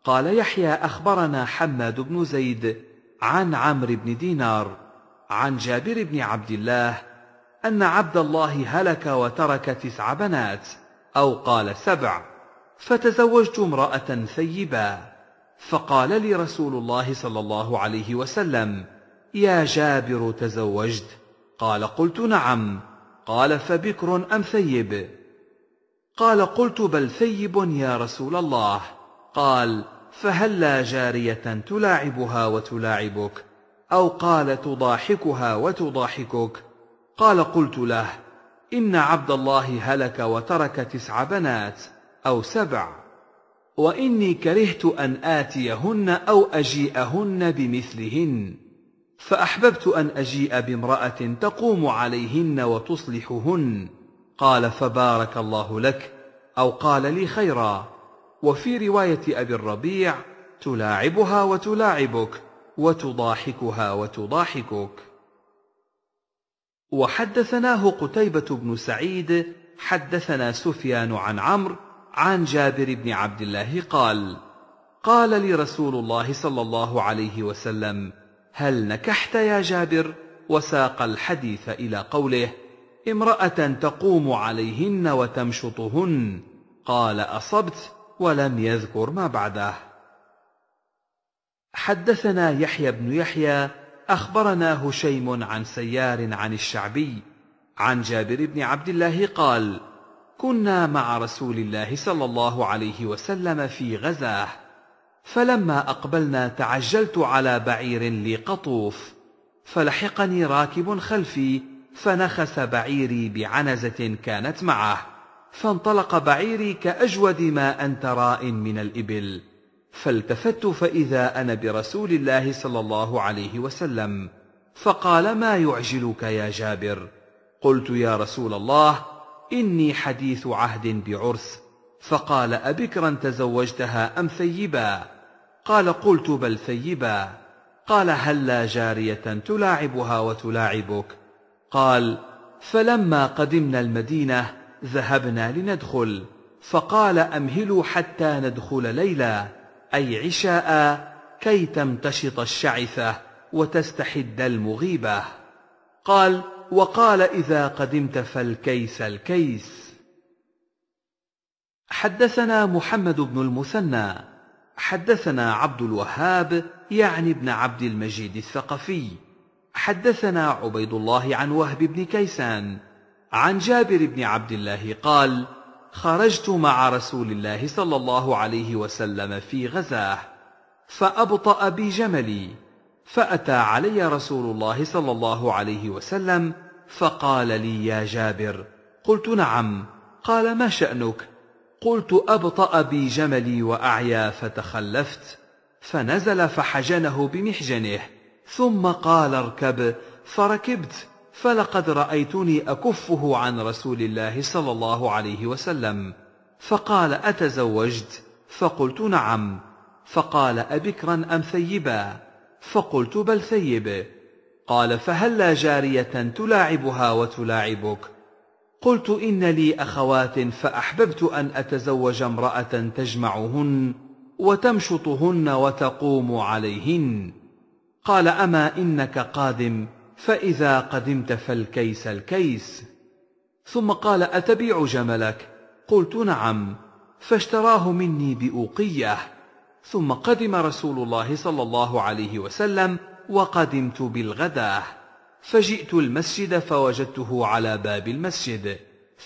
قال يحيى أخبرنا حماد بن زيد عن عمرو بن دينار عن جابر بن عبد الله أن عبد الله هلك وترك تسع بنات أو قال سبع فتزوجت امرأة ثيبة فقال لي رسول الله صلى الله عليه وسلم يا جابر تزوجت قال قلت نعم قال فبكر أم ثيب قال قلت بل ثيب يا رسول الله قال فهلا جارية تلاعبها وتلاعبك او قال تضاحكها وتضاحكك قال قلت له ان عبد الله هلك وترك تسع بنات او سبع واني كرهت ان اتيهن او اجيئهن بمثلهن فاحببت ان اجيء بامراه تقوم عليهن وتصلحهن قال فبارك الله لك او قال لي خيرا وفي روايه ابي الربيع تلاعبها وتلاعبك وتضاحكها وتضاحكك وحدثناه قتيبة بن سعيد حدثنا سفيان عن عمرو عن جابر بن عبد الله قال قال لي رسول الله صلى الله عليه وسلم هل نكحت يا جابر وساق الحديث الى قوله امراه تقوم عليهن وتمشطهن قال اصبت ولم يذكر ما بعده حدثنا يحيى بن يحيى اخبرنا هشيم عن سيار عن الشعبي عن جابر بن عبد الله قال كنا مع رسول الله صلى الله عليه وسلم في غزاه فلما اقبلنا تعجلت على بعير لي قطوف فلحقني راكب خلفي فنخس بعيري بعنزه كانت معه فانطلق بعيري كاجود ما انت راء من الابل فالتفت فإذا أنا برسول الله صلى الله عليه وسلم فقال ما يعجلك يا جابر قلت يا رسول الله إني حديث عهد بعرس فقال أبكرا تزوجتها أم ثيبا قال قلت بل ثيبا قال هل لا جارية تلاعبها وتلاعبك قال فلما قدمنا المدينة ذهبنا لندخل فقال أمهلوا حتى ندخل ليلا أي عشاء كي تمتشط الشعثة وتستحد المغيبة قال وقال إذا قدمت فالكيس الكيس حدثنا محمد بن المثنى حدثنا عبد الوهاب يعني ابن عبد المجيد الثقفي حدثنا عبيد الله عن وهب بن كيسان عن جابر بن عبد الله قال خرجت مع رسول الله صلى الله عليه وسلم في غزاه فابطا بي جملي فاتى علي رسول الله صلى الله عليه وسلم فقال لي يا جابر قلت نعم قال ما شانك قلت ابطا بي جملي واعيا فتخلفت فنزل فحجنه بمحجنه ثم قال اركب فركبت فلقد رأيتني أكفه عن رسول الله صلى الله عليه وسلم فقال أتزوجت فقلت نعم فقال أبكرا أم ثيبا فقلت بل ثيب قال فهل لا جارية تلاعبها وتلاعبك قلت إن لي أخوات فأحببت أن أتزوج امرأة تجمعهن وتمشطهن وتقوم عليهن قال أما إنك قادم فإذا قدمت فالكيس الكيس ثم قال أتبيع جملك قلت نعم فاشتراه مني بأوقية ثم قدم رسول الله صلى الله عليه وسلم وقدمت بالغداه فجئت المسجد فوجدته على باب المسجد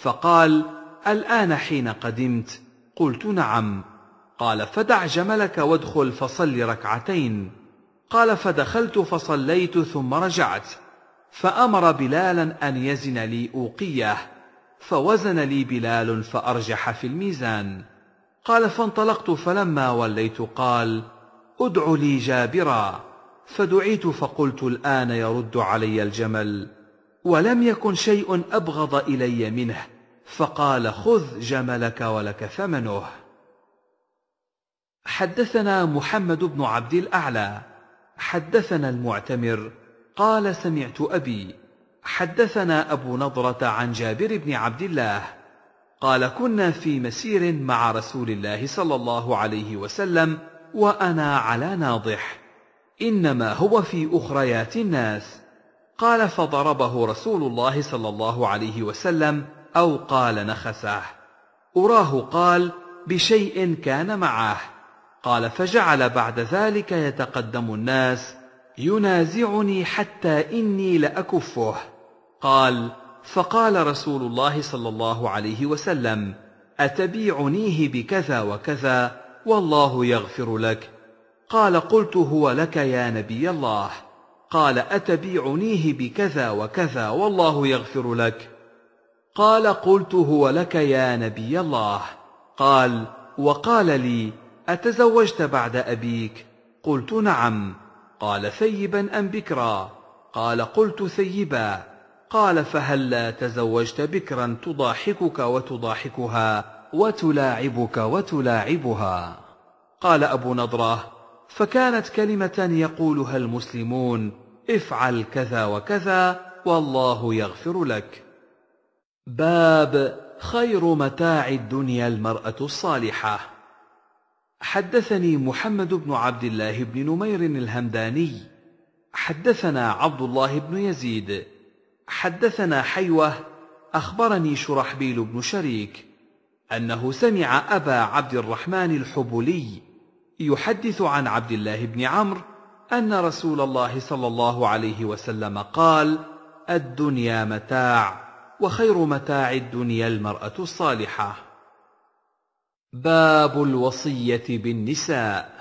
فقال الآن حين قدمت قلت نعم قال فدع جملك وادخل فصل ركعتين قال فدخلت فصليت ثم رجعت فأمر بلالا أن يزن لي أوقية فوزن لي بلال فأرجح في الميزان قال فانطلقت فلما وليت قال ادع لي جابرا فدعيت فقلت الآن يرد علي الجمل ولم يكن شيء أبغض إلي منه فقال خذ جملك ولك ثمنه حدثنا محمد بن عبد الأعلى حدثنا المعتمر قال سمعت أبي حدثنا أبو نضرة عن جابر بن عبد الله قال كنا في مسير مع رسول الله صلى الله عليه وسلم وأنا على ناضح إنما هو في أخريات الناس قال فضربه رسول الله صلى الله عليه وسلم أو قال نخسه أراه قال بشيء كان معه قال فجعل بعد ذلك يتقدم الناس ينازعني حتى اني لاكفه قال فقال رسول الله صلى الله عليه وسلم اتبيعنيه بكذا وكذا والله يغفر لك قال قلت هو لك يا نبي الله قال اتبيعنيه بكذا وكذا والله يغفر لك قال قلت هو لك يا نبي الله قال وقال لي أتزوجت بعد أبيك قلت نعم قال ثيبا أم بكرا قال قلت ثيبا قال فهلا تزوجت بكرا تضاحكك وتضاحكها وتلاعبك وتلاعبها قال أبو نضره فكانت كلمة يقولها المسلمون افعل كذا وكذا والله يغفر لك باب خير متاع الدنيا المرأة الصالحة حدثني محمد بن عبد الله بن نمير الهمداني حدثنا عبد الله بن يزيد حدثنا حيوه اخبرني شرحبيل بن شريك انه سمع ابا عبد الرحمن الحبولي يحدث عن عبد الله بن عمرو ان رسول الله صلى الله عليه وسلم قال الدنيا متاع وخير متاع الدنيا المراه الصالحه باب الوصية بالنساء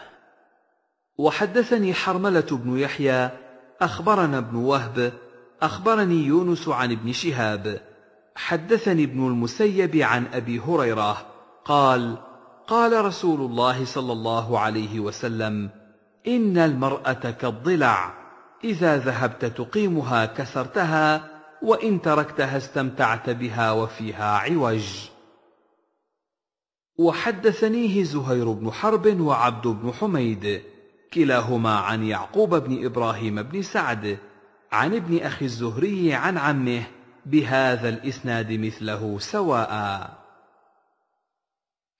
وحدثني حرملة بن يحيى أخبرنا ابن وهب أخبرني يونس عن ابن شهاب حدثني ابن المسيب عن أبي هريرة قال قال رسول الله صلى الله عليه وسلم إن المرأة كالضلع إذا ذهبت تقيمها كسرتها وإن تركتها استمتعت بها وفيها عوج وحدثنيه زهير بن حرب وعبد بن حميد كلاهما عن يعقوب بن ابراهيم بن سعد عن ابن اخي الزهري عن عمه بهذا الاسناد مثله سواء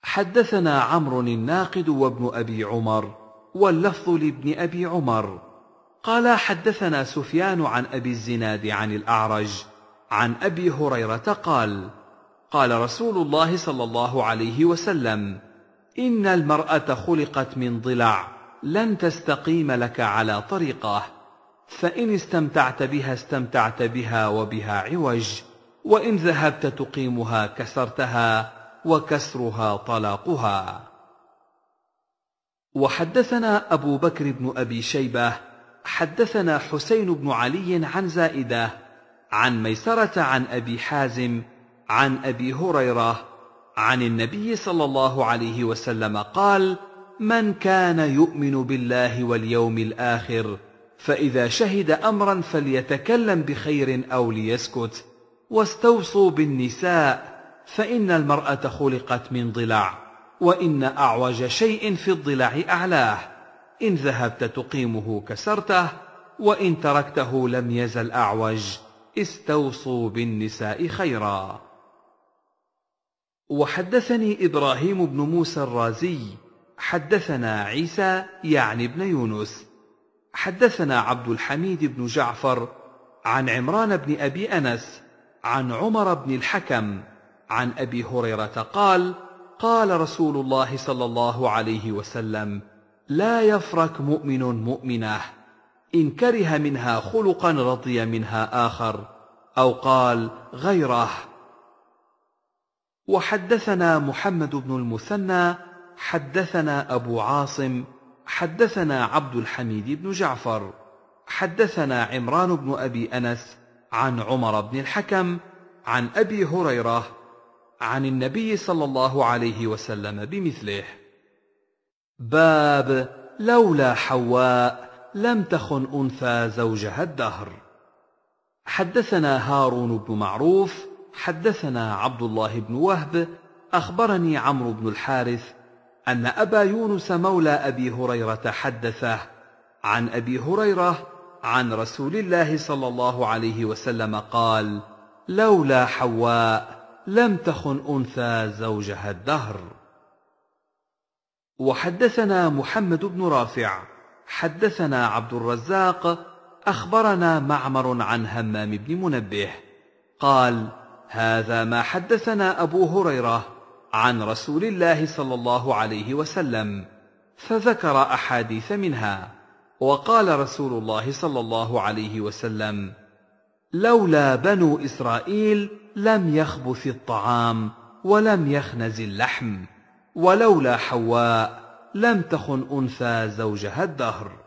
حدثنا عمرو الناقد وابن ابي عمر واللفظ لابن ابي عمر قال حدثنا سفيان عن ابي الزناد عن الاعرج عن ابي هريره قال قال رسول الله صلى الله عليه وسلم ان المراه خلقت من ضلع لن تستقيم لك على طريقه فان استمتعت بها استمتعت بها وبها عوج وان ذهبت تقيمها كسرتها وكسرها طلاقها وحدثنا ابو بكر بن ابي شيبه حدثنا حسين بن علي عن زائده عن ميسره عن ابي حازم عن ابي هريره عن النبي صلى الله عليه وسلم قال من كان يؤمن بالله واليوم الاخر فاذا شهد امرا فليتكلم بخير او ليسكت واستوصوا بالنساء فان المراه خلقت من ضلع وان اعوج شيء في الضلع اعلاه ان ذهبت تقيمه كسرته وان تركته لم يزل اعوج استوصوا بالنساء خيرا وحدثني إبراهيم بن موسى الرازي حدثنا عيسى يعني ابن يونس حدثنا عبد الحميد بن جعفر عن عمران بن أبي أنس عن عمر بن الحكم عن أبي هريرة قال قال رسول الله صلى الله عليه وسلم لا يفرك مؤمن مؤمنه ان كره منها خلقا رضي منها اخر او قال غيره وحدثنا محمد بن المثنى حدثنا ابو عاصم حدثنا عبد الحميد بن جعفر حدثنا عمران بن ابي انس عن عمر بن الحكم عن ابي هريره عن النبي صلى الله عليه وسلم بمثله باب لولا حواء لم تخن انثى زوجها الدهر حدثنا هارون بن معروف حدثنا عبد الله بن وهب اخبرني عمرو بن الحارث ان ابا يونس مولى ابي هريره حدثه عن ابي هريره عن رسول الله صلى الله عليه وسلم قال لولا حواء لم تخن انثى زوجها الدهر وحدثنا محمد بن رافع حدثنا عبد الرزاق اخبرنا معمر عن همام بن منبه قال هذا ما حدثنا ابو هريره عن رسول الله صلى الله عليه وسلم فذكر احاديث منها وقال رسول الله صلى الله عليه وسلم لولا بنو اسرائيل لم يخبث الطعام ولم يخنز اللحم ولولا حواء لم تخن انثى زوجها الدهر